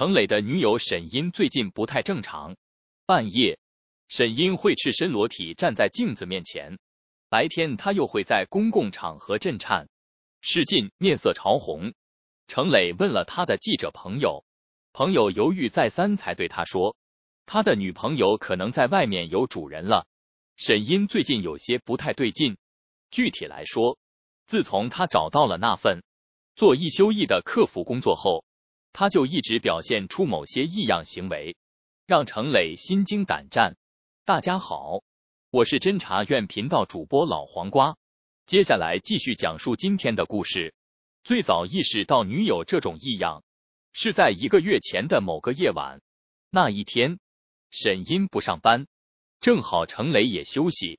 程磊的女友沈英最近不太正常。半夜，沈英会赤身裸体站在镜子面前；白天，她又会在公共场合震颤、试镜、面色潮红。程磊问了他的记者朋友，朋友犹豫再三才对他说，他的女朋友可能在外面有主人了。沈英最近有些不太对劲。具体来说，自从他找到了那份做一休一的客服工作后。他就一直表现出某些异样行为，让程磊心惊胆战。大家好，我是侦查院频道主播老黄瓜，接下来继续讲述今天的故事。最早意识到女友这种异样，是在一个月前的某个夜晚。那一天，沈音不上班，正好程磊也休息，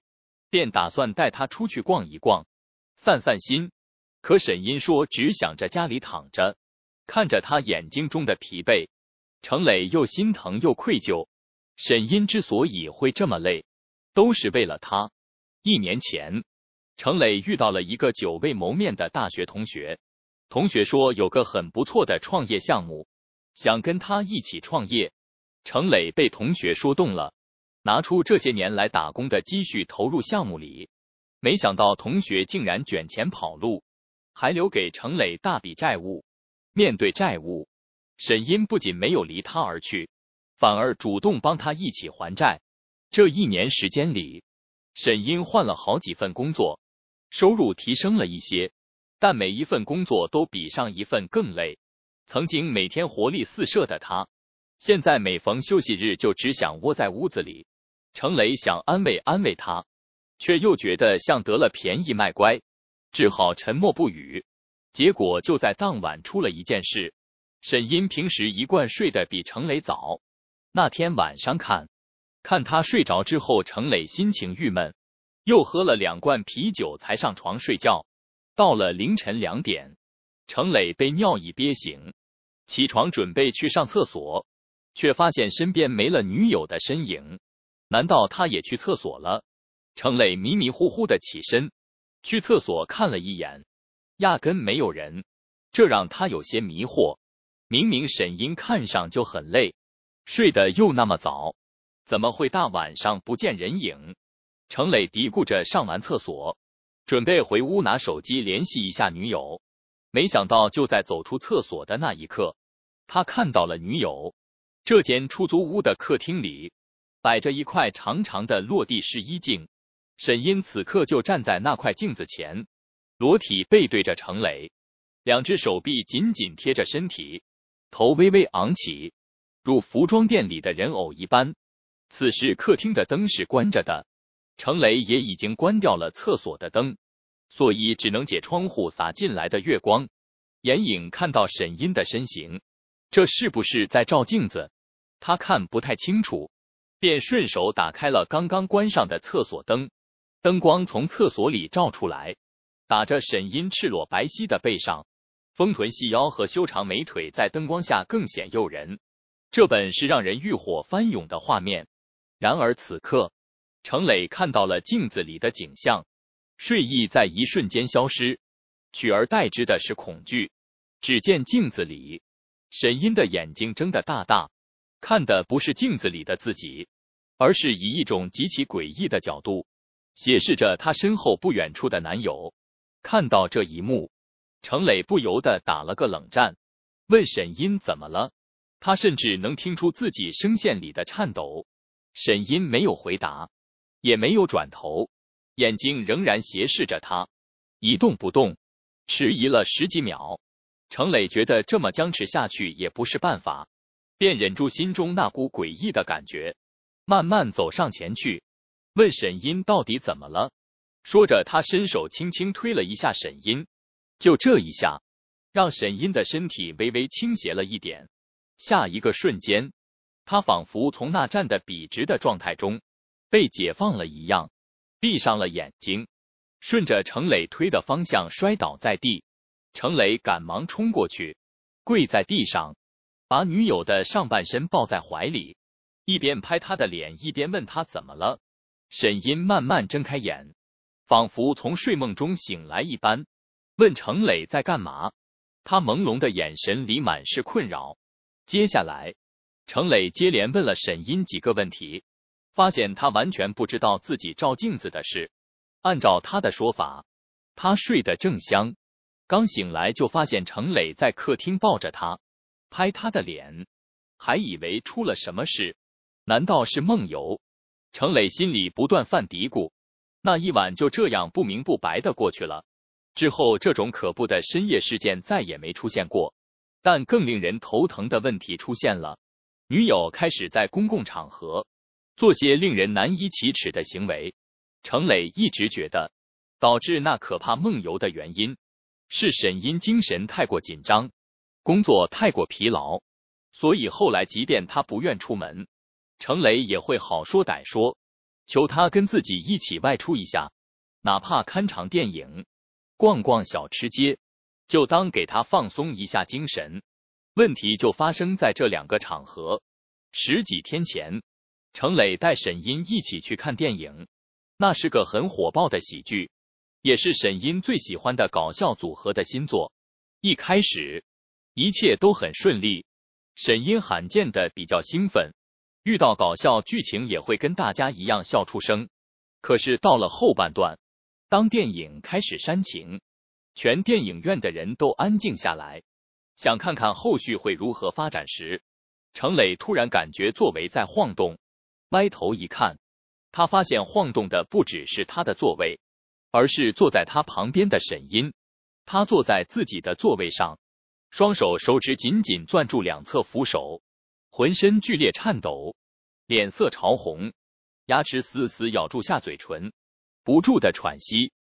便打算带他出去逛一逛，散散心。可沈音说只想着家里躺着。看着他眼睛中的疲惫，程磊又心疼又愧疚。沈音之所以会这么累，都是为了他。一年前，程磊遇到了一个久未谋面的大学同学，同学说有个很不错的创业项目，想跟他一起创业。程磊被同学说动了，拿出这些年来打工的积蓄投入项目里，没想到同学竟然卷钱跑路，还留给程磊大笔债务。面对债务，沈英不仅没有离他而去，反而主动帮他一起还债。这一年时间里，沈英换了好几份工作，收入提升了一些，但每一份工作都比上一份更累。曾经每天活力四射的他，现在每逢休息日就只想窝在屋子里。程雷想安慰安慰他，却又觉得像得了便宜卖乖，只好沉默不语。结果就在当晚出了一件事。沈音平时一贯睡得比程磊早，那天晚上看，看他睡着之后，程磊心情郁闷，又喝了两罐啤酒才上床睡觉。到了凌晨两点，程磊被尿意憋醒，起床准备去上厕所，却发现身边没了女友的身影。难道他也去厕所了？程磊迷迷糊糊的起身，去厕所看了一眼。压根没有人，这让他有些迷惑。明明沈英看上就很累，睡得又那么早，怎么会大晚上不见人影？程磊嘀咕着上完厕所，准备回屋拿手机联系一下女友，没想到就在走出厕所的那一刻，他看到了女友。这间出租屋的客厅里摆着一块长长的落地式衣镜，沈英此刻就站在那块镜子前。裸体背对着程雷，两只手臂紧紧贴着身体，头微微昂起，如服装店里的人偶一般。此时客厅的灯是关着的，程雷也已经关掉了厕所的灯，所以只能借窗户洒进来的月光。眼影看到沈音的身形，这是不是在照镜子？他看不太清楚，便顺手打开了刚刚关上的厕所灯，灯光从厕所里照出来。打着沈音赤裸白皙的背上，丰臀细腰和修长美腿在灯光下更显诱人。这本是让人欲火翻涌的画面，然而此刻，程磊看到了镜子里的景象，睡意在一瞬间消失，取而代之的是恐惧。只见镜子里，沈音的眼睛睁得大大，看的不是镜子里的自己，而是以一种极其诡异的角度，斜视着她身后不远处的男友。看到这一幕，程磊不由得打了个冷战，问沈音怎么了？他甚至能听出自己声线里的颤抖。沈音没有回答，也没有转头，眼睛仍然斜视着他，一动不动。迟疑了十几秒，程磊觉得这么僵持下去也不是办法，便忍住心中那股诡异的感觉，慢慢走上前去，问沈音到底怎么了？说着，他伸手轻轻推了一下沈音，就这一下，让沈音的身体微微倾斜了一点。下一个瞬间，他仿佛从那站的笔直的状态中被解放了一样，闭上了眼睛，顺着程磊推的方向摔倒在地。程磊赶忙冲过去，跪在地上，把女友的上半身抱在怀里，一边拍她的脸，一边问他怎么了。沈音慢慢睁开眼。仿佛从睡梦中醒来一般，问程磊在干嘛。他朦胧的眼神里满是困扰。接下来，程磊接连问了沈音几个问题，发现他完全不知道自己照镜子的事。按照他的说法，他睡得正香，刚醒来就发现程磊在客厅抱着他，拍他的脸，还以为出了什么事。难道是梦游？程磊心里不断犯嘀咕。那一晚就这样不明不白的过去了。之后，这种可怖的深夜事件再也没出现过。但更令人头疼的问题出现了：女友开始在公共场合做些令人难以启齿的行为。程磊一直觉得，导致那可怕梦游的原因是沈因精神太过紧张，工作太过疲劳。所以后来，即便他不愿出门，程磊也会好说歹说。求他跟自己一起外出一下，哪怕看场电影、逛逛小吃街，就当给他放松一下精神。问题就发生在这两个场合。十几天前，程磊带沈音一起去看电影，那是个很火爆的喜剧，也是沈音最喜欢的搞笑组合的新作。一开始，一切都很顺利，沈音罕见的比较兴奋。遇到搞笑剧情也会跟大家一样笑出声，可是到了后半段，当电影开始煽情，全电影院的人都安静下来，想看看后续会如何发展时，程磊突然感觉座位在晃动，歪头一看，他发现晃动的不只是他的座位，而是坐在他旁边的沈音。他坐在自己的座位上，双手手指紧紧攥住两侧扶手。浑身剧烈颤抖，脸色潮红，牙齿死死咬住下嘴唇，不住的喘息。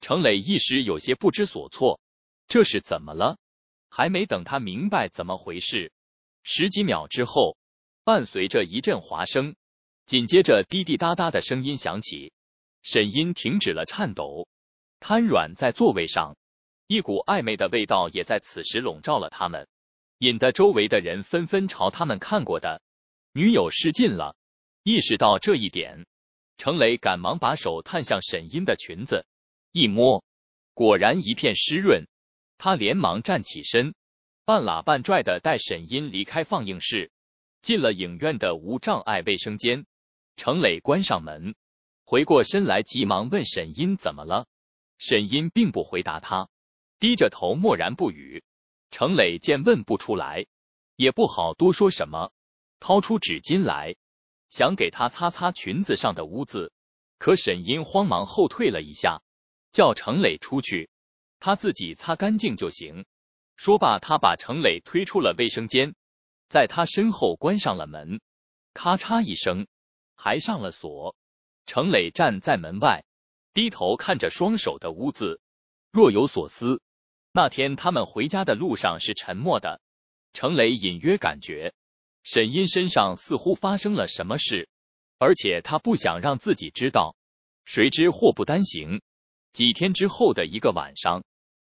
程磊一时有些不知所措，这是怎么了？还没等他明白怎么回事，十几秒之后，伴随着一阵哗声，紧接着滴滴答答的声音响起，沈音停止了颤抖，瘫软在座位上，一股暧昧的味道也在此时笼罩了他们。引得周围的人纷纷朝他们看。过的女友失禁了，意识到这一点，程磊赶忙把手探向沈音的裙子，一摸，果然一片湿润。他连忙站起身，半拉半拽的带沈音离开放映室，进了影院的无障碍卫生间。程磊关上门，回过身来，急忙问沈音怎么了。沈音并不回答他，低着头默然不语。程磊见问不出来，也不好多说什么，掏出纸巾来，想给他擦擦裙子上的污渍。可沈音慌忙后退了一下，叫程磊出去，他自己擦干净就行。说罢，他把程磊推出了卫生间，在他身后关上了门，咔嚓一声，还上了锁。程磊站在门外，低头看着双手的污渍，若有所思。那天他们回家的路上是沉默的，程磊隐约感觉沈音身上似乎发生了什么事，而且他不想让自己知道。谁知祸不单行，几天之后的一个晚上，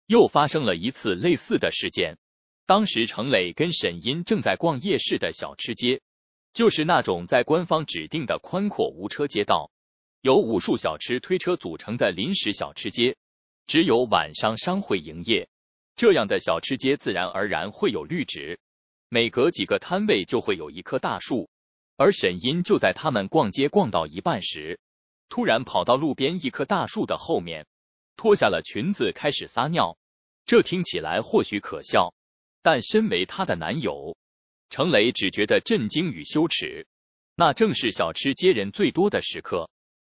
又发生了一次类似的事件。当时程磊跟沈音正在逛夜市的小吃街，就是那种在官方指定的宽阔无车街道，由无数小吃推车组成的临时小吃街，只有晚上商会营业。这样的小吃街自然而然会有绿植，每隔几个摊位就会有一棵大树。而沈音就在他们逛街逛到一半时，突然跑到路边一棵大树的后面，脱下了裙子开始撒尿。这听起来或许可笑，但身为她的男友，程雷只觉得震惊与羞耻。那正是小吃街人最多的时刻，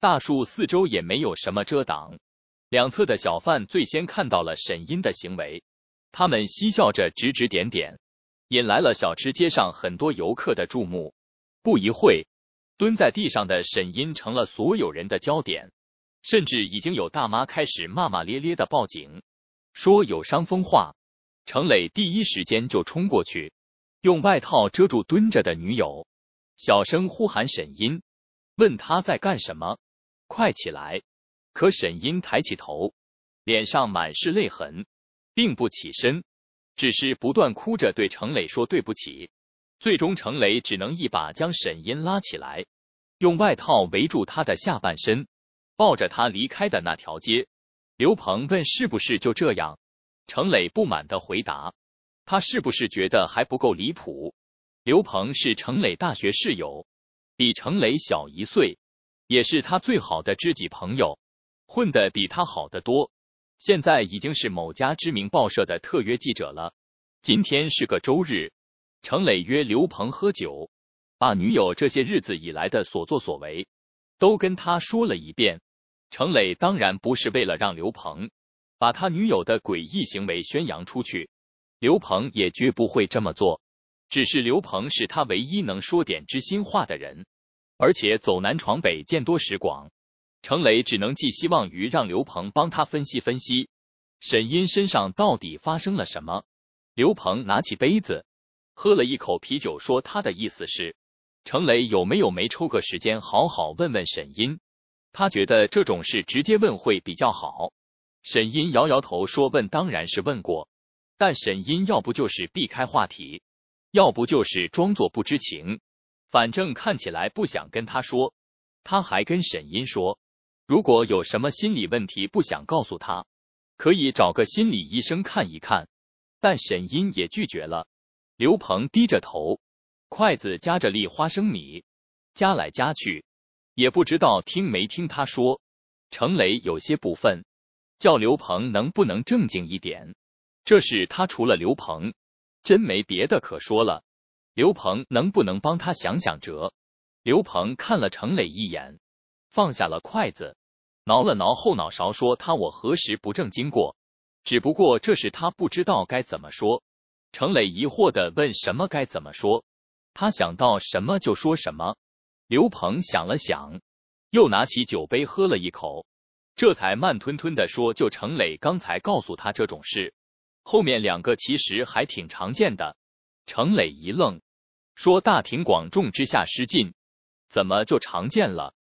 大树四周也没有什么遮挡，两侧的小贩最先看到了沈音的行为。他们嬉笑着指指点点，引来了小吃街上很多游客的注目。不一会蹲在地上的沈音成了所有人的焦点，甚至已经有大妈开始骂骂咧咧的报警，说有伤风化。程磊第一时间就冲过去，用外套遮住蹲着的女友，小声呼喊沈音，问她在干什么，快起来！可沈音抬起头，脸上满是泪痕。并不起身，只是不断哭着对程磊说对不起。最终，程磊只能一把将沈音拉起来，用外套围住他的下半身，抱着他离开的那条街。刘鹏问：“是不是就这样？”程磊不满的回答：“他是不是觉得还不够离谱？”刘鹏是程磊大学室友，比程磊小一岁，也是他最好的知己朋友，混的比他好得多。现在已经是某家知名报社的特约记者了。今天是个周日，程磊约刘鹏喝酒，把女友这些日子以来的所作所为都跟他说了一遍。程磊当然不是为了让刘鹏把他女友的诡异行为宣扬出去，刘鹏也绝不会这么做。只是刘鹏是他唯一能说点知心话的人，而且走南闯北，见多识广。程雷只能寄希望于让刘鹏帮他分析分析沈音身上到底发生了什么。刘鹏拿起杯子，喝了一口啤酒，说：“他的意思是，程雷有没有没抽个时间好好问问沈音？他觉得这种事直接问会比较好。”沈音摇摇头说：“问当然是问过，但沈音要不就是避开话题，要不就是装作不知情，反正看起来不想跟他说。”他还跟沈音说。如果有什么心理问题不想告诉他，可以找个心理医生看一看。但沈音也拒绝了。刘鹏低着头，筷子夹着粒花生米，夹来夹去，也不知道听没听他说。程磊有些不忿，叫刘鹏能不能正经一点。这事他除了刘鹏，真没别的可说了。刘鹏能不能帮他想想辙？刘鹏看了程磊一眼，放下了筷子。挠了挠后脑勺，说：“他我何时不正经过？只不过这是他不知道该怎么说。”程磊疑惑的问：“什么该怎么说？”他想到什么就说什么。刘鹏想了想，又拿起酒杯喝了一口，这才慢吞吞的说：“就程磊刚才告诉他这种事，后面两个其实还挺常见的。”程磊一愣，说：“大庭广众之下失禁，怎么就常见了？”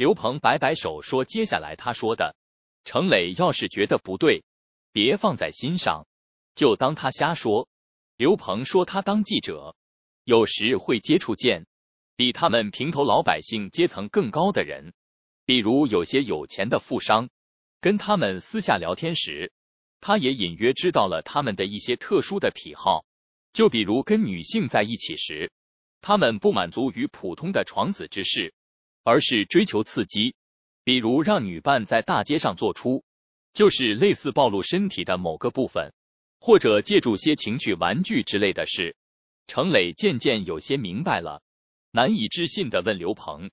刘鹏摆摆手说：“接下来他说的，程磊要是觉得不对，别放在心上，就当他瞎说。”刘鹏说：“他当记者，有时会接触见比他们平头老百姓阶层更高的人，比如有些有钱的富商。跟他们私下聊天时，他也隐约知道了他们的一些特殊的癖好，就比如跟女性在一起时，他们不满足于普通的床子之事。”而是追求刺激，比如让女伴在大街上做出，就是类似暴露身体的某个部分，或者借助些情趣玩具之类的事。程磊渐渐有些明白了，难以置信的问刘鹏：“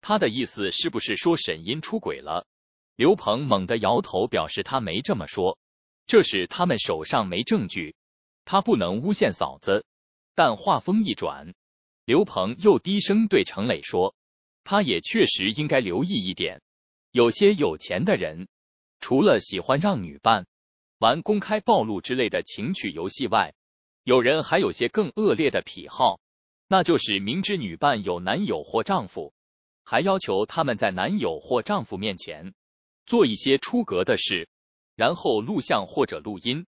他的意思是不是说沈音出轨了？”刘鹏猛地摇头，表示他没这么说。这是他们手上没证据，他不能诬陷嫂子。但话锋一转，刘鹏又低声对程磊说。他也确实应该留意一点。有些有钱的人，除了喜欢让女伴玩公开暴露之类的情趣游戏外，有人还有些更恶劣的癖好，那就是明知女伴有男友或丈夫，还要求他们在男友或丈夫面前做一些出格的事，然后录像或者录音，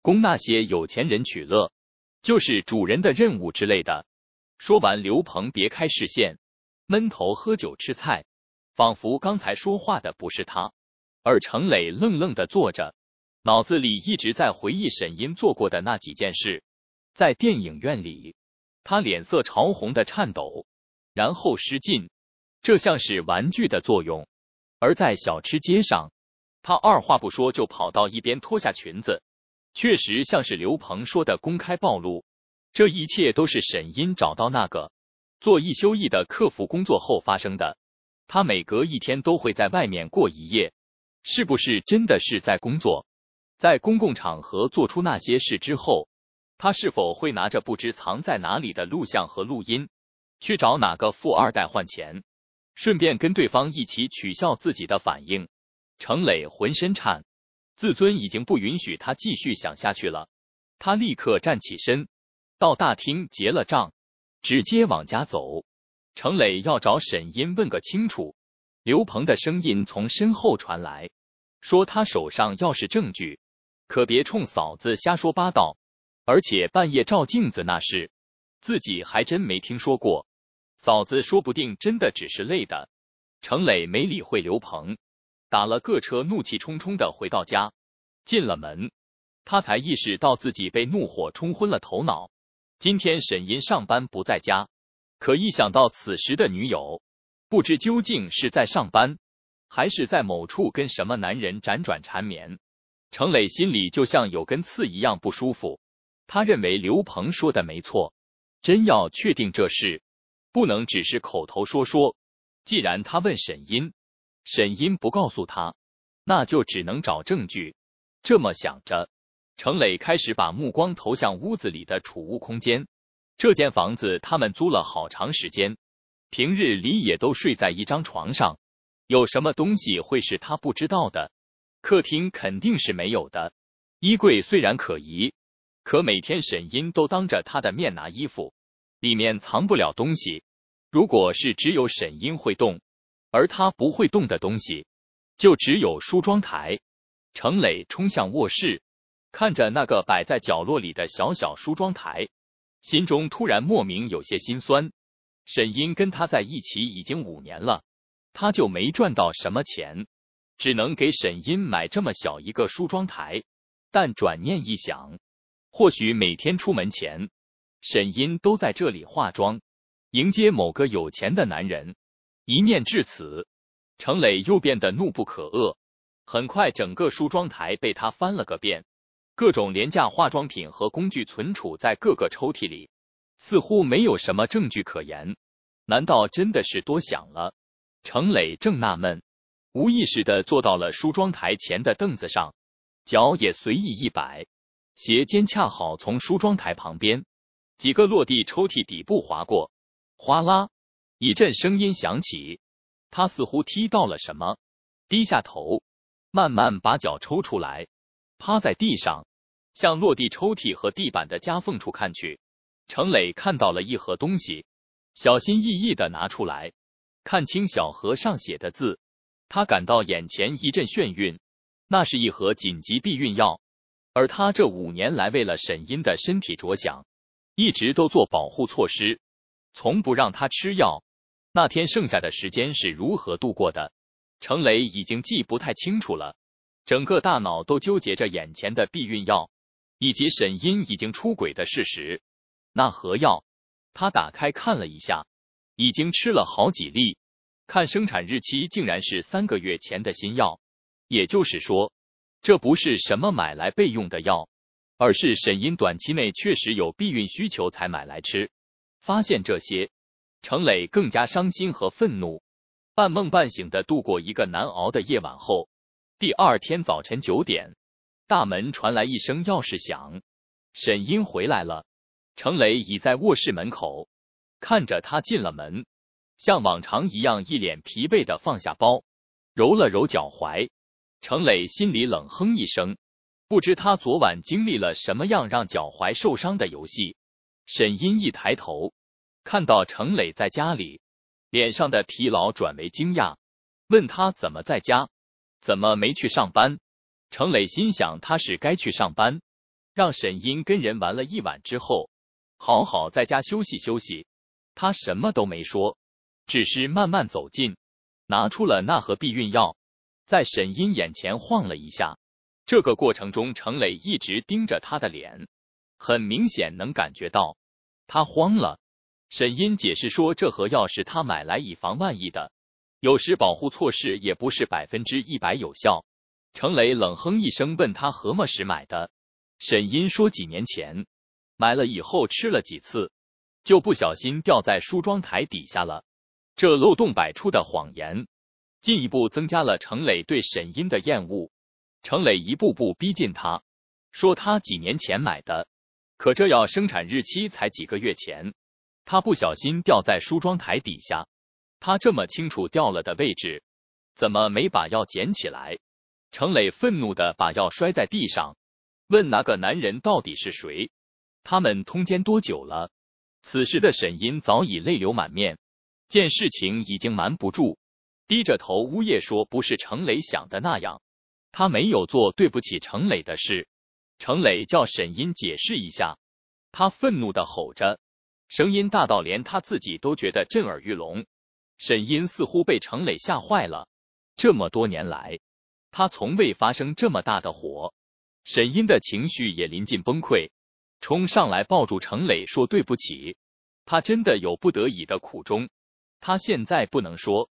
供那些有钱人取乐，就是主人的任务之类的。说完，刘鹏别开视线。闷头喝酒吃菜，仿佛刚才说话的不是他。而程磊愣愣的坐着，脑子里一直在回忆沈音做过的那几件事。在电影院里，他脸色潮红的颤抖，然后失禁，这像是玩具的作用；而在小吃街上，他二话不说就跑到一边脱下裙子，确实像是刘鹏说的公开暴露。这一切都是沈音找到那个。做一休一的客服工作后发生的，他每隔一天都会在外面过一夜，是不是真的是在工作？在公共场合做出那些事之后，他是否会拿着不知藏在哪里的录像和录音，去找哪个富二代换钱，顺便跟对方一起取笑自己的反应？程磊浑身颤，自尊已经不允许他继续想下去了，他立刻站起身，到大厅结了账。直接往家走，程磊要找沈音问个清楚。刘鹏的声音从身后传来，说他手上要是证据，可别冲嫂子瞎说八道。而且半夜照镜子那事，自己还真没听说过。嫂子说不定真的只是累的。程磊没理会刘鹏，打了个车，怒气冲冲的回到家。进了门，他才意识到自己被怒火冲昏了头脑。今天沈音上班不在家，可一想到此时的女友，不知究竟是在上班，还是在某处跟什么男人辗转缠绵，程磊心里就像有根刺一样不舒服。他认为刘鹏说的没错，真要确定这事，不能只是口头说说。既然他问沈音，沈音不告诉他，那就只能找证据。这么想着。程磊开始把目光投向屋子里的储物空间。这间房子他们租了好长时间，平日里也都睡在一张床上。有什么东西会是他不知道的？客厅肯定是没有的。衣柜虽然可疑，可每天沈音都当着他的面拿衣服，里面藏不了东西。如果是只有沈音会动而他不会动的东西，就只有梳妆台。程磊冲向卧室。看着那个摆在角落里的小小梳妆台，心中突然莫名有些心酸。沈英跟他在一起已经五年了，他就没赚到什么钱，只能给沈英买这么小一个梳妆台。但转念一想，或许每天出门前，沈英都在这里化妆，迎接某个有钱的男人。一念至此，程磊又变得怒不可遏。很快，整个梳妆台被他翻了个遍。各种廉价化妆品和工具存储在各个抽屉里，似乎没有什么证据可言。难道真的是多想了？程磊正纳闷，无意识的坐到了梳妆台前的凳子上，脚也随意一摆，鞋尖恰好从梳妆台旁边几个落地抽屉底部划过，哗啦一阵声音响起，他似乎踢到了什么，低下头，慢慢把脚抽出来，趴在地上。向落地抽屉和地板的夹缝处看去，程磊看到了一盒东西，小心翼翼的拿出来，看清小盒上写的字，他感到眼前一阵眩晕。那是一盒紧急避孕药，而他这五年来为了沈音的身体着想，一直都做保护措施，从不让她吃药。那天剩下的时间是如何度过的？程磊已经记不太清楚了，整个大脑都纠结着眼前的避孕药。以及沈音已经出轨的事实，那盒药，他打开看了一下，已经吃了好几粒，看生产日期竟然是三个月前的新药，也就是说，这不是什么买来备用的药，而是沈音短期内确实有避孕需求才买来吃。发现这些，程磊更加伤心和愤怒，半梦半醒的度过一个难熬的夜晚后，第二天早晨九点。大门传来一声钥匙响，沈英回来了。程磊已在卧室门口，看着他进了门，像往常一样一脸疲惫的放下包，揉了揉脚踝。程磊心里冷哼一声，不知他昨晚经历了什么样让脚踝受伤的游戏。沈英一抬头，看到程磊在家里，脸上的疲劳转为惊讶，问他怎么在家，怎么没去上班。程磊心想，他是该去上班，让沈英跟人玩了一晚之后，好好在家休息休息。他什么都没说，只是慢慢走近，拿出了那盒避孕药，在沈英眼前晃了一下。这个过程中，程磊一直盯着他的脸，很明显能感觉到他慌了。沈英解释说，这盒药是他买来以防万一的，有时保护措施也不是百分之一百有效。程磊冷哼一声，问他何么时买的。沈音说几年前买了，以后吃了几次，就不小心掉在梳妆台底下了。这漏洞百出的谎言，进一步增加了程磊对沈音的厌恶。程磊一步步逼近，他说他几年前买的，可这药生产日期才几个月前，他不小心掉在梳妆台底下，他这么清楚掉了的位置，怎么没把药捡起来？程磊愤怒的把药摔在地上，问那个男人到底是谁？他们通奸多久了？此时的沈音早已泪流满面，见事情已经瞒不住，低着头呜咽说：“不是程磊想的那样，他没有做对不起程磊的事。”程磊叫沈音解释一下，他愤怒的吼着，声音大到连他自己都觉得震耳欲聋。沈音似乎被程磊吓坏了，这么多年来。他从未发生这么大的火，沈音的情绪也临近崩溃，冲上来抱住程磊说：“对不起，他真的有不得已的苦衷，他现在不能说，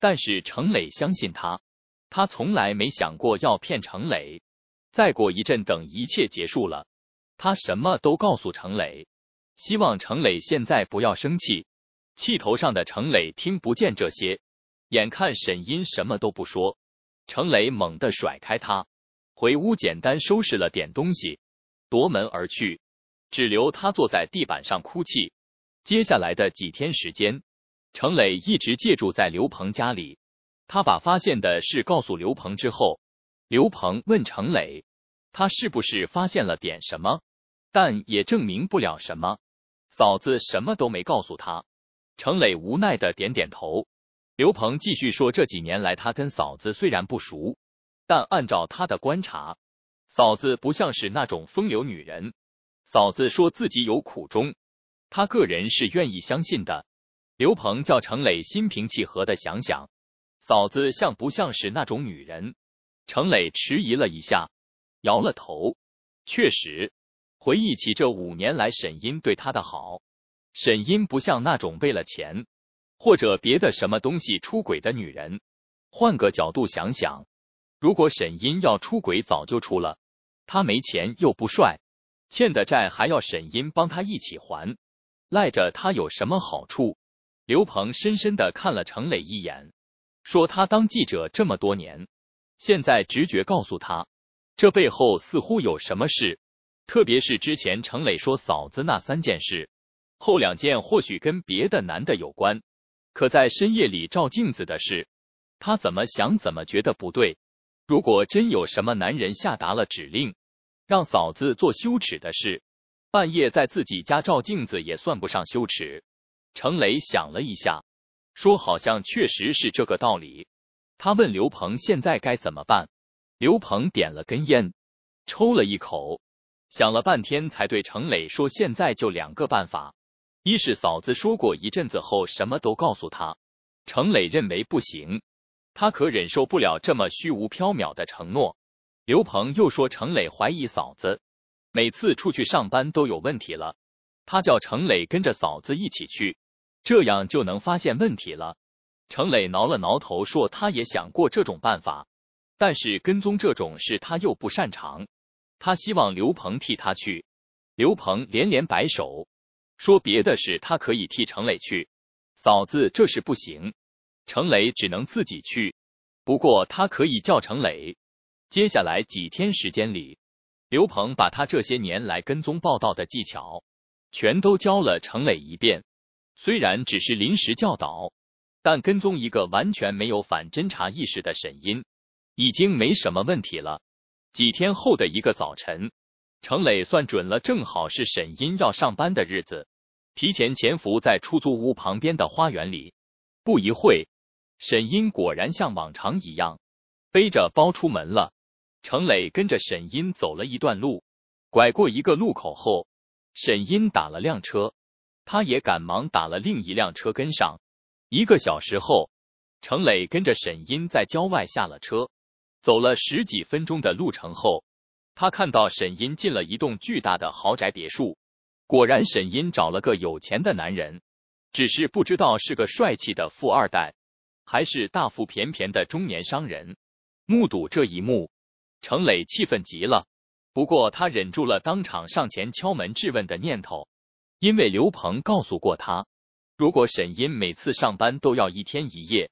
但是程磊相信他，他从来没想过要骗程磊。再过一阵，等一切结束了，他什么都告诉程磊，希望程磊现在不要生气。气头上的程磊听不见这些，眼看沈音什么都不说。”程磊猛地甩开他，回屋简单收拾了点东西，夺门而去，只留他坐在地板上哭泣。接下来的几天时间，程磊一直借住在刘鹏家里。他把发现的事告诉刘鹏之后，刘鹏问程磊，他是不是发现了点什么，但也证明不了什么。嫂子什么都没告诉他。程磊无奈的点点头。刘鹏继续说：“这几年来，他跟嫂子虽然不熟，但按照他的观察，嫂子不像是那种风流女人。嫂子说自己有苦衷，他个人是愿意相信的。”刘鹏叫程磊心平气和的想想，嫂子像不像是那种女人？程磊迟疑了一下，摇了头。确实，回忆起这五年来沈音对他的好，沈音不像那种为了钱。或者别的什么东西出轨的女人，换个角度想想，如果沈音要出轨，早就出了。他没钱又不帅，欠的债还要沈音帮他一起还，赖着他有什么好处？刘鹏深深的看了程磊一眼，说他当记者这么多年，现在直觉告诉他，这背后似乎有什么事，特别是之前程磊说嫂子那三件事，后两件或许跟别的男的有关。可在深夜里照镜子的事，他怎么想怎么觉得不对。如果真有什么男人下达了指令，让嫂子做羞耻的事，半夜在自己家照镜子也算不上羞耻。程雷想了一下，说好像确实是这个道理。他问刘鹏现在该怎么办。刘鹏点了根烟，抽了一口，想了半天才对程磊说：现在就两个办法。一是嫂子说过一阵子后什么都告诉他，程磊认为不行，他可忍受不了这么虚无缥缈的承诺。刘鹏又说程磊怀疑嫂子，每次出去上班都有问题了，他叫程磊跟着嫂子一起去，这样就能发现问题了。程磊挠了挠头说，他也想过这种办法，但是跟踪这种事他又不擅长，他希望刘鹏替他去。刘鹏连连摆手。说别的事，他可以替程磊去。嫂子，这事不行，程磊只能自己去。不过他可以叫程磊。接下来几天时间里，刘鹏把他这些年来跟踪报道的技巧，全都教了程磊一遍。虽然只是临时教导，但跟踪一个完全没有反侦查意识的沈音，已经没什么问题了。几天后的一个早晨，程磊算准了，正好是沈音要上班的日子。提前潜伏在出租屋旁边的花园里，不一会沈英果然像往常一样背着包出门了。程磊跟着沈英走了一段路，拐过一个路口后，沈英打了辆车，他也赶忙打了另一辆车跟上。一个小时后，程磊跟着沈英在郊外下了车，走了十几分钟的路程后，他看到沈英进了一栋巨大的豪宅别墅。果然，沈音找了个有钱的男人，只是不知道是个帅气的富二代，还是大腹便便的中年商人。目睹这一幕，程磊气愤极了，不过他忍住了当场上前敲门质问的念头，因为刘鹏告诉过他，如果沈音每次上班都要一天一夜，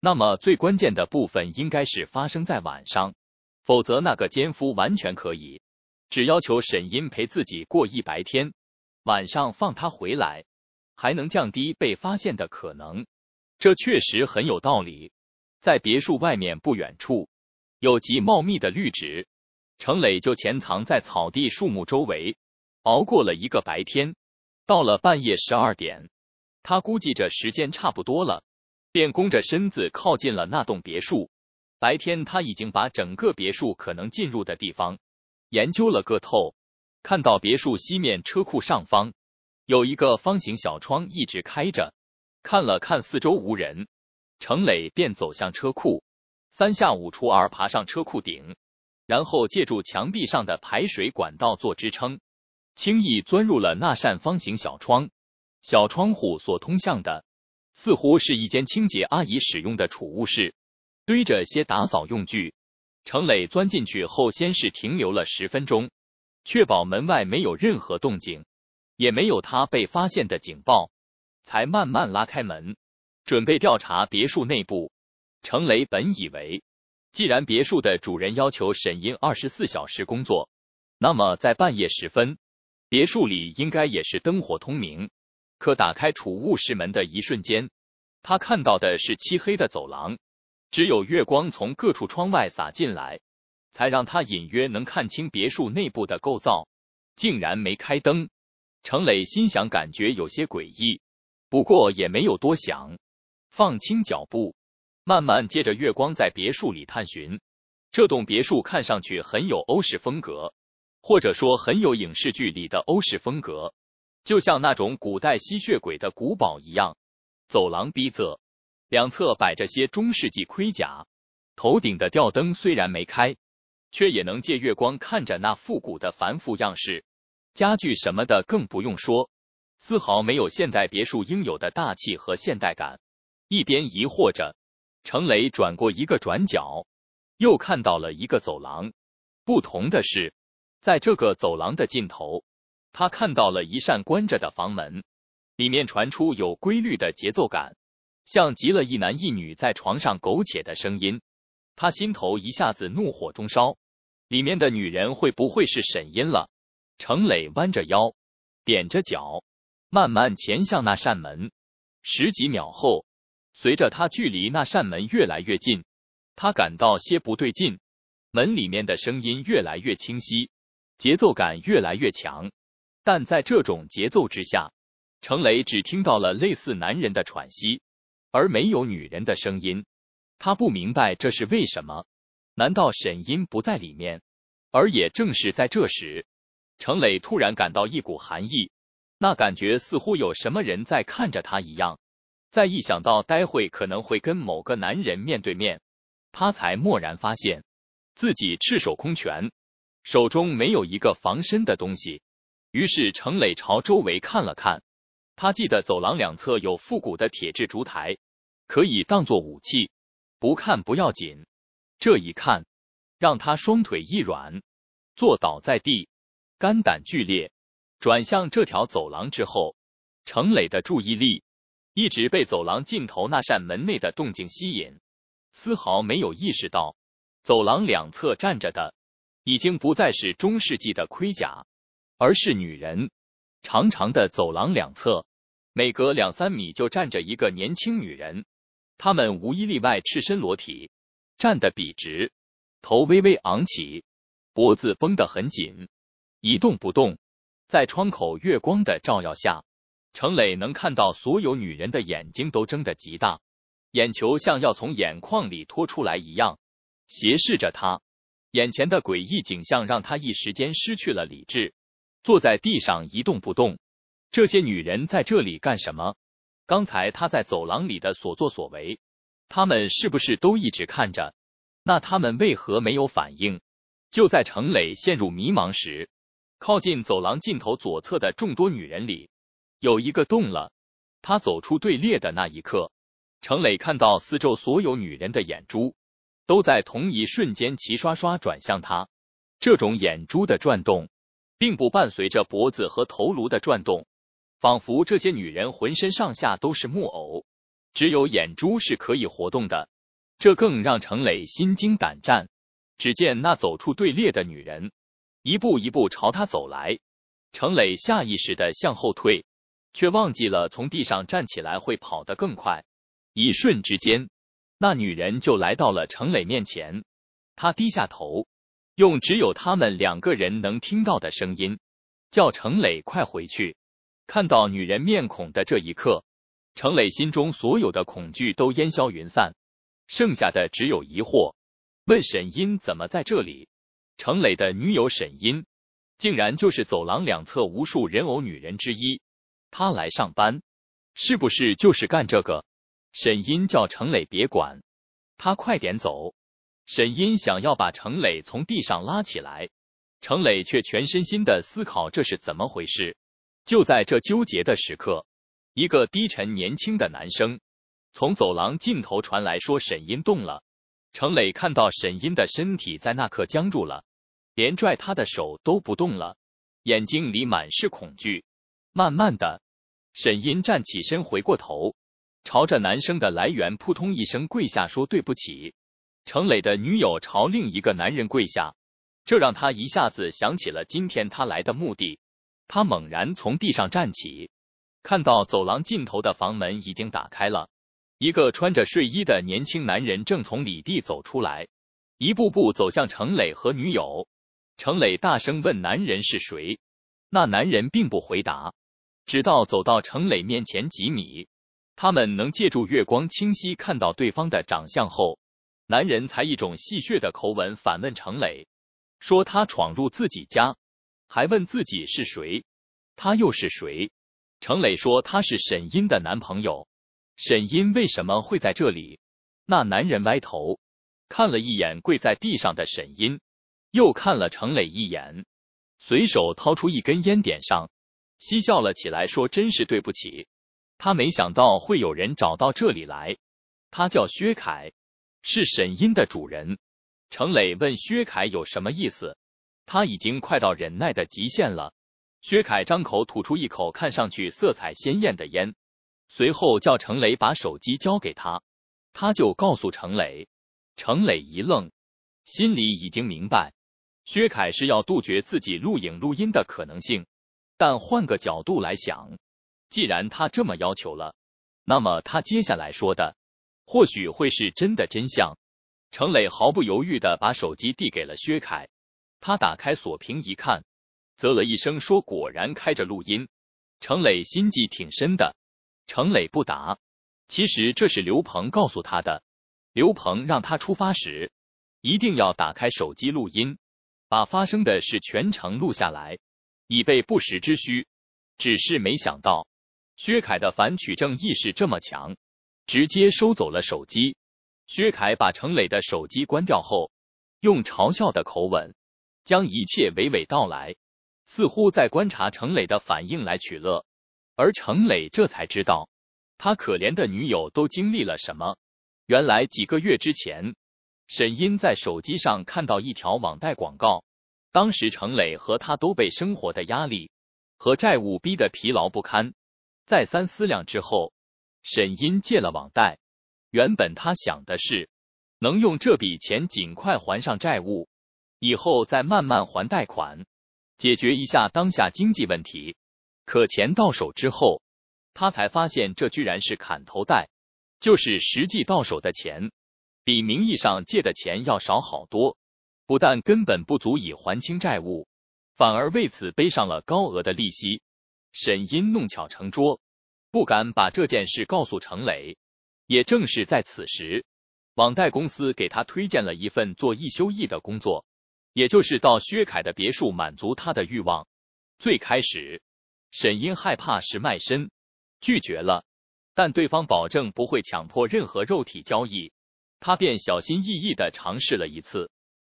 那么最关键的部分应该是发生在晚上，否则那个奸夫完全可以只要求沈音陪自己过一白天。晚上放他回来，还能降低被发现的可能，这确实很有道理。在别墅外面不远处，有极茂密的绿植，程磊就潜藏在草地、树木周围，熬过了一个白天。到了半夜十二点，他估计着时间差不多了，便弓着身子靠近了那栋别墅。白天他已经把整个别墅可能进入的地方研究了个透。看到别墅西面车库上方有一个方形小窗一直开着，看了看四周无人，程磊便走向车库，三下五除二爬上车库顶，然后借助墙壁上的排水管道做支撑，轻易钻入了那扇方形小窗。小窗户所通向的似乎是一间清洁阿姨使用的储物室，堆着些打扫用具。程磊钻进去后，先是停留了十分钟。确保门外没有任何动静，也没有他被发现的警报，才慢慢拉开门，准备调查别墅内部。程雷本以为，既然别墅的主人要求沈英二十四小时工作，那么在半夜时分，别墅里应该也是灯火通明。可打开储物室门的一瞬间，他看到的是漆黑的走廊，只有月光从各处窗外洒进来。才让他隐约能看清别墅内部的构造，竟然没开灯。程磊心想，感觉有些诡异，不过也没有多想，放轻脚步，慢慢借着月光在别墅里探寻。这栋别墅看上去很有欧式风格，或者说很有影视剧里的欧式风格，就像那种古代吸血鬼的古堡一样。走廊逼仄，两侧摆着些中世纪盔甲，头顶的吊灯虽然没开。却也能借月光看着那复古的繁复样式家具什么的，更不用说，丝毫没有现代别墅应有的大气和现代感。一边疑惑着，程雷转过一个转角，又看到了一个走廊。不同的是，在这个走廊的尽头，他看到了一扇关着的房门，里面传出有规律的节奏感，像极了一男一女在床上苟且的声音。他心头一下子怒火中烧。里面的女人会不会是沈音了？程磊弯着腰，踮着脚，慢慢前向那扇门。十几秒后，随着他距离那扇门越来越近，他感到些不对劲。门里面的声音越来越清晰，节奏感越来越强。但在这种节奏之下，程磊只听到了类似男人的喘息，而没有女人的声音。他不明白这是为什么。难道沈音不在里面？而也正是在这时，程磊突然感到一股寒意，那感觉似乎有什么人在看着他一样。再一想到待会可能会跟某个男人面对面，他才蓦然发现自己赤手空拳，手中没有一个防身的东西。于是程磊朝周围看了看，他记得走廊两侧有复古的铁质烛台，可以当做武器。不看不要紧。这一看，让他双腿一软，坐倒在地，肝胆俱裂。转向这条走廊之后，程磊的注意力一直被走廊尽头那扇门内的动静吸引，丝毫没有意识到，走廊两侧站着的已经不再是中世纪的盔甲，而是女人。长长的走廊两侧，每隔两三米就站着一个年轻女人，她们无一例外赤身裸体。站得笔直，头微微昂起，脖子绷得很紧，一动不动。在窗口月光的照耀下，程磊能看到所有女人的眼睛都睁得极大，眼球像要从眼眶里脱出来一样，斜视着他。眼前的诡异景象让他一时间失去了理智，坐在地上一动不动。这些女人在这里干什么？刚才他在走廊里的所作所为。他们是不是都一直看着？那他们为何没有反应？就在程磊陷入迷茫时，靠近走廊尽头左侧的众多女人里，有一个动了。他走出队列的那一刻，程磊看到四周所有女人的眼珠都在同一瞬间齐刷刷转向他。这种眼珠的转动，并不伴随着脖子和头颅的转动，仿佛这些女人浑身上下都是木偶。只有眼珠是可以活动的，这更让程磊心惊胆战。只见那走出队列的女人一步一步朝他走来，程磊下意识的向后退，却忘记了从地上站起来会跑得更快。一瞬之间，那女人就来到了程磊面前，她低下头，用只有他们两个人能听到的声音叫程磊快回去。看到女人面孔的这一刻。程磊心中所有的恐惧都烟消云散，剩下的只有疑惑。问沈音怎么在这里？程磊的女友沈音竟然就是走廊两侧无数人偶女人之一。她来上班，是不是就是干这个？沈音叫程磊别管，他快点走。沈音想要把程磊从地上拉起来，程磊却全身心的思考这是怎么回事。就在这纠结的时刻。一个低沉年轻的男生。从走廊尽头传来，说：“沈音动了。”程磊看到沈音的身体在那刻僵住了，连拽他的手都不动了，眼睛里满是恐惧。慢慢的，沈音站起身，回过头，朝着男生的来源扑通一声跪下，说：“对不起。”程磊的女友朝另一个男人跪下，这让他一下子想起了今天他来的目的，他猛然从地上站起。看到走廊尽头的房门已经打开了，一个穿着睡衣的年轻男人正从里地走出来，一步步走向程磊和女友。程磊大声问：“男人是谁？”那男人并不回答，直到走到程磊面前几米，他们能借助月光清晰看到对方的长相后，男人才一种戏谑的口吻反问程磊：“说他闯入自己家，还问自己是谁？他又是谁？”程磊说：“他是沈音的男朋友。”沈音为什么会在这里？那男人歪头看了一眼跪在地上的沈音，又看了程磊一眼，随手掏出一根烟点上，嬉笑了起来，说：“真是对不起，他没想到会有人找到这里来。”他叫薛凯，是沈音的主人。程磊问薛凯有什么意思？他已经快到忍耐的极限了。薛凯张口吐出一口看上去色彩鲜艳的烟，随后叫程磊把手机交给他，他就告诉程磊。程磊一愣，心里已经明白，薛凯是要杜绝自己录影录音的可能性。但换个角度来想，既然他这么要求了，那么他接下来说的，或许会是真的真相。程磊毫不犹豫的把手机递给了薛凯，他打开锁屏一看。啧了一声，说：“果然开着录音。”程磊心计挺深的。程磊不答。其实这是刘鹏告诉他的。刘鹏让他出发时一定要打开手机录音，把发生的事全程录下来，以备不时之需。只是没想到，薛凯的反取证意识这么强，直接收走了手机。薛凯把程磊的手机关掉后，用嘲笑的口吻将一切娓娓道来。似乎在观察程磊的反应来取乐，而程磊这才知道，他可怜的女友都经历了什么。原来几个月之前，沈音在手机上看到一条网贷广告，当时程磊和他都被生活的压力和债务逼得疲劳不堪。再三思量之后，沈音借了网贷。原本他想的是，能用这笔钱尽快还上债务，以后再慢慢还贷款。解决一下当下经济问题，可钱到手之后，他才发现这居然是砍头贷，就是实际到手的钱比名义上借的钱要少好多，不但根本不足以还清债务，反而为此背上了高额的利息。沈音弄巧成拙，不敢把这件事告诉程磊。也正是在此时，网贷公司给他推荐了一份做一休一的工作。也就是到薛凯的别墅满足他的欲望。最开始，沈英害怕是卖身，拒绝了。但对方保证不会强迫任何肉体交易，他便小心翼翼的尝试了一次。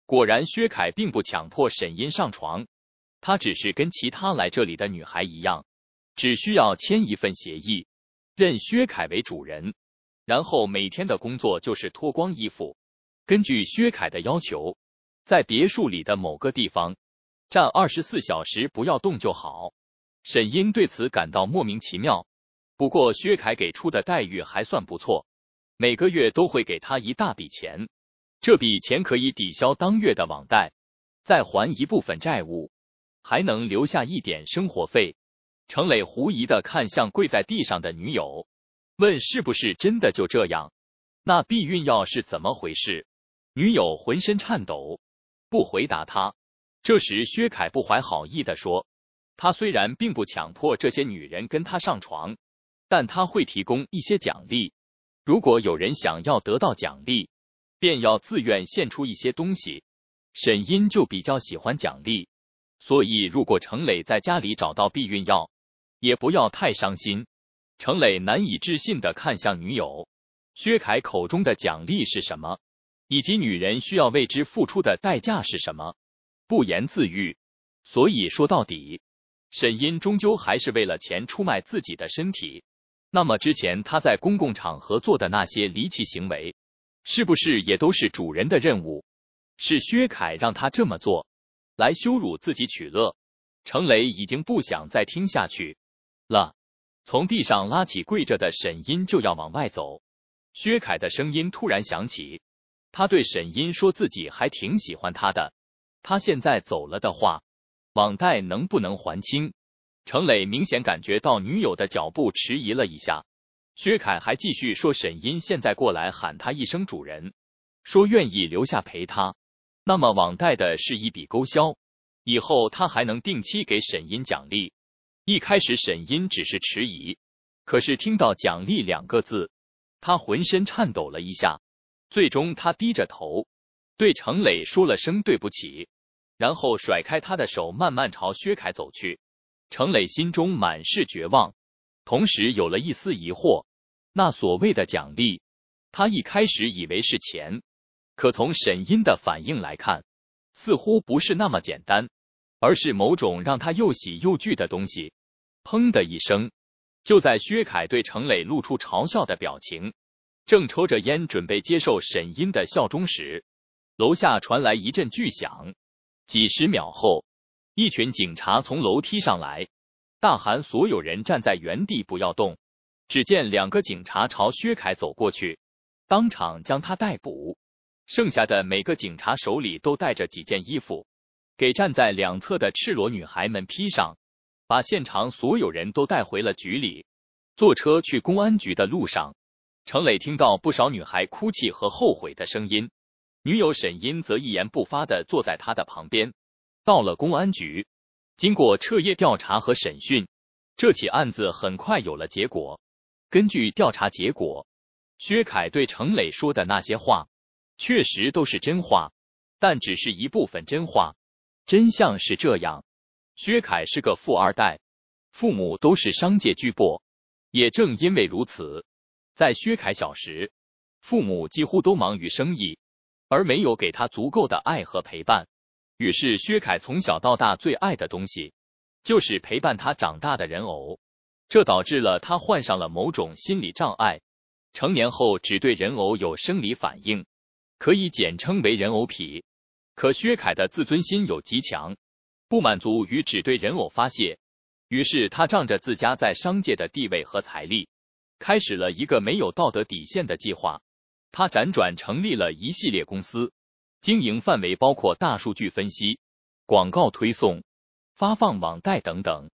果然，薛凯并不强迫沈英上床，他只是跟其他来这里的女孩一样，只需要签一份协议，认薛凯为主人，然后每天的工作就是脱光衣服，根据薛凯的要求。在别墅里的某个地方，站二十四小时不要动就好。沈英对此感到莫名其妙，不过薛凯给出的待遇还算不错，每个月都会给他一大笔钱，这笔钱可以抵消当月的网贷，再还一部分债务，还能留下一点生活费。程磊狐疑的看向跪在地上的女友，问：“是不是真的就这样？那避孕药是怎么回事？”女友浑身颤抖。不回答他。这时，薛凯不怀好意的说：“他虽然并不强迫这些女人跟他上床，但他会提供一些奖励。如果有人想要得到奖励，便要自愿献出一些东西。沈音就比较喜欢奖励，所以如果程磊在家里找到避孕药，也不要太伤心。”程磊难以置信的看向女友，薛凯口中的奖励是什么？以及女人需要为之付出的代价是什么？不言自喻。所以说到底，沈音终究还是为了钱出卖自己的身体。那么之前他在公共场合做的那些离奇行为，是不是也都是主人的任务？是薛凯让他这么做，来羞辱自己取乐。程雷已经不想再听下去了，从地上拉起跪着的沈音就要往外走。薛凯的声音突然响起。他对沈音说自己还挺喜欢他的，他现在走了的话，网贷能不能还清？程磊明显感觉到女友的脚步迟疑了一下，薛凯还继续说沈音现在过来喊他一声主人，说愿意留下陪他，那么网贷的是一笔勾销，以后他还能定期给沈音奖励。一开始沈音只是迟疑，可是听到奖励两个字，他浑身颤抖了一下。最终，他低着头对程磊说了声对不起，然后甩开他的手，慢慢朝薛凯走去。程磊心中满是绝望，同时有了一丝疑惑：那所谓的奖励，他一开始以为是钱，可从沈音的反应来看，似乎不是那么简单，而是某种让他又喜又惧的东西。砰的一声，就在薛凯对程磊露出嘲笑的表情。正抽着烟准备接受沈音的效忠时，楼下传来一阵巨响。几十秒后，一群警察从楼梯上来，大喊：“所有人站在原地，不要动！”只见两个警察朝薛凯走过去，当场将他逮捕。剩下的每个警察手里都带着几件衣服，给站在两侧的赤裸女孩们披上，把现场所有人都带回了局里。坐车去公安局的路上。程磊听到不少女孩哭泣和后悔的声音，女友沈音则一言不发的坐在他的旁边。到了公安局，经过彻夜调查和审讯，这起案子很快有了结果。根据调查结果，薛凯对程磊说的那些话确实都是真话，但只是一部分真话。真相是这样：薛凯是个富二代，父母都是商界巨擘，也正因为如此。在薛凯小时，父母几乎都忙于生意，而没有给他足够的爱和陪伴。于是，薛凯从小到大最爱的东西就是陪伴他长大的人偶，这导致了他患上了某种心理障碍。成年后，只对人偶有生理反应，可以简称为人偶癖。可薛凯的自尊心有极强，不满足于只对人偶发泄，于是他仗着自家在商界的地位和财力。开始了一个没有道德底线的计划。他辗转成立了一系列公司，经营范围包括大数据分析、广告推送、发放网贷等等。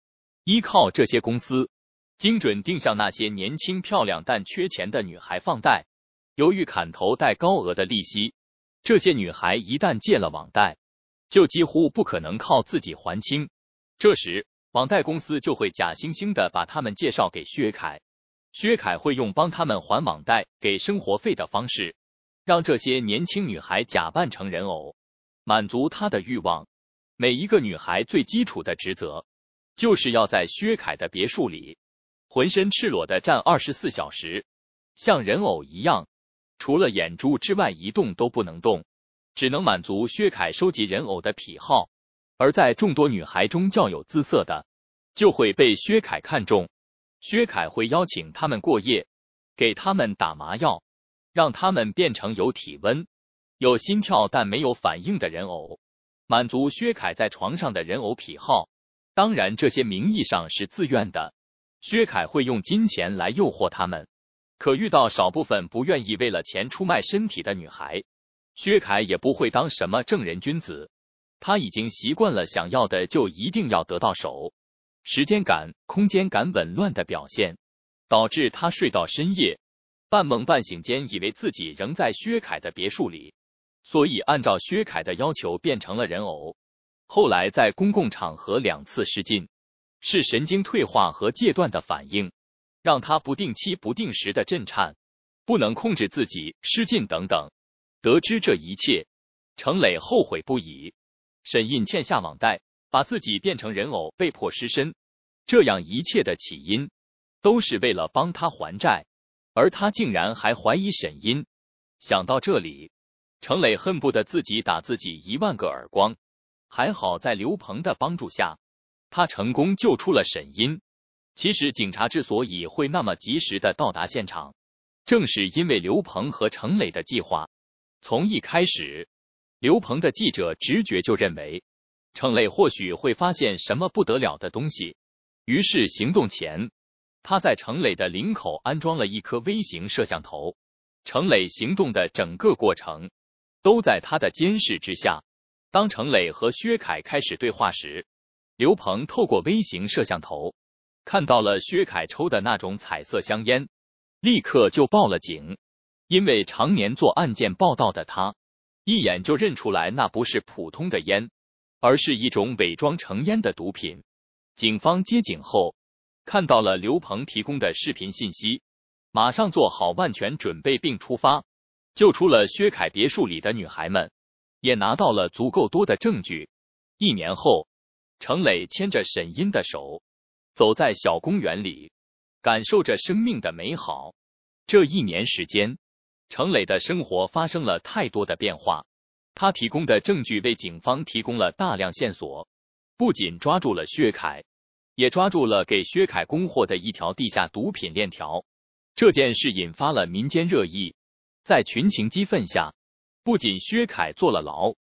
依靠这些公司，精准定向那些年轻漂亮但缺钱的女孩放贷。由于砍头贷高额的利息，这些女孩一旦借了网贷，就几乎不可能靠自己还清。这时，网贷公司就会假惺惺的把他们介绍给薛凯。薛凯会用帮他们还网贷、给生活费的方式，让这些年轻女孩假扮成人偶，满足他的欲望。每一个女孩最基础的职责，就是要在薛凯的别墅里，浑身赤裸的站二十四小时，像人偶一样，除了眼珠之外一动都不能动，只能满足薛凯收集人偶的癖好。而在众多女孩中较有姿色的，就会被薛凯看中。薛凯会邀请他们过夜，给他们打麻药，让他们变成有体温、有心跳但没有反应的人偶，满足薛凯在床上的人偶癖好。当然，这些名义上是自愿的。薛凯会用金钱来诱惑他们，可遇到少部分不愿意为了钱出卖身体的女孩，薛凯也不会当什么正人君子。他已经习惯了，想要的就一定要得到手。时间感、空间感紊乱的表现，导致他睡到深夜，半梦半醒间以为自己仍在薛凯的别墅里，所以按照薛凯的要求变成了人偶。后来在公共场合两次失禁，是神经退化和戒断的反应，让他不定期、不定时的震颤，不能控制自己失禁等等。得知这一切，程磊后悔不已。沈印欠下网贷。把自己变成人偶，被迫失身，这样一切的起因都是为了帮他还债，而他竟然还怀疑沈音。想到这里，程磊恨不得自己打自己一万个耳光。还好在刘鹏的帮助下，他成功救出了沈音。其实警察之所以会那么及时的到达现场，正是因为刘鹏和程磊的计划。从一开始，刘鹏的记者直觉就认为。程磊或许会发现什么不得了的东西，于是行动前，他在程磊的领口安装了一颗微型摄像头。程磊行动的整个过程都在他的监视之下。当程磊和薛凯开始对话时，刘鹏透过微型摄像头看到了薛凯抽的那种彩色香烟，立刻就报了警。因为常年做案件报道的他，一眼就认出来那不是普通的烟。而是一种伪装成烟的毒品。警方接警后，看到了刘鹏提供的视频信息，马上做好万全准备并出发，救出了薛凯别墅里的女孩们，也拿到了足够多的证据。一年后，程磊牵着沈音的手，走在小公园里，感受着生命的美好。这一年时间，程磊的生活发生了太多的变化。他提供的证据为警方提供了大量线索，不仅抓住了薛凯，也抓住了给薛凯供货的一条地下毒品链条。这件事引发了民间热议，在群情激愤下，不仅薛凯坐了牢，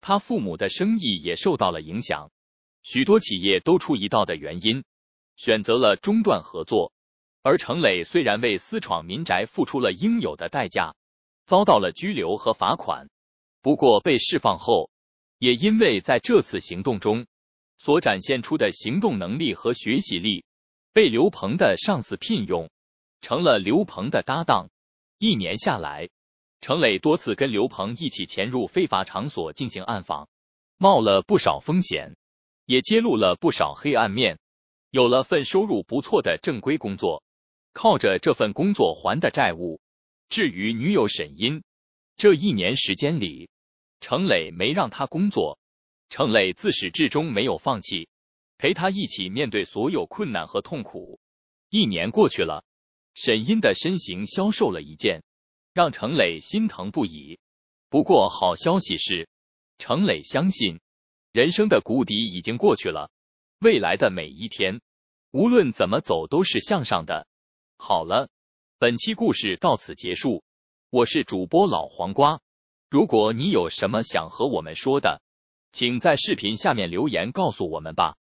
他父母的生意也受到了影响，许多企业都出于道的原因选择了中断合作。而程磊虽然为私闯民宅付出了应有的代价，遭到了拘留和罚款。不过被释放后，也因为在这次行动中所展现出的行动能力和学习力，被刘鹏的上司聘用，成了刘鹏的搭档。一年下来，程磊多次跟刘鹏一起潜入非法场所进行暗访，冒了不少风险，也揭露了不少黑暗面，有了份收入不错的正规工作。靠着这份工作还的债务。至于女友沈音，这一年时间里。程磊没让他工作，程磊自始至终没有放弃，陪他一起面对所有困难和痛苦。一年过去了，沈音的身形消瘦了一件，让程磊心疼不已。不过好消息是，程磊相信人生的谷底已经过去了，未来的每一天，无论怎么走都是向上的。好了，本期故事到此结束，我是主播老黄瓜。如果你有什么想和我们说的，请在视频下面留言告诉我们吧。